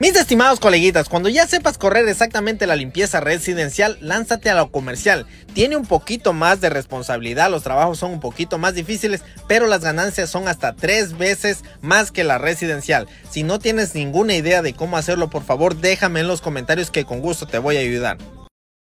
Mis estimados coleguitas, cuando ya sepas correr exactamente la limpieza residencial, lánzate a lo comercial. Tiene un poquito más de responsabilidad, los trabajos son un poquito más difíciles, pero las ganancias son hasta tres veces más que la residencial. Si no tienes ninguna idea de cómo hacerlo, por favor déjame en los comentarios que con gusto te voy a ayudar.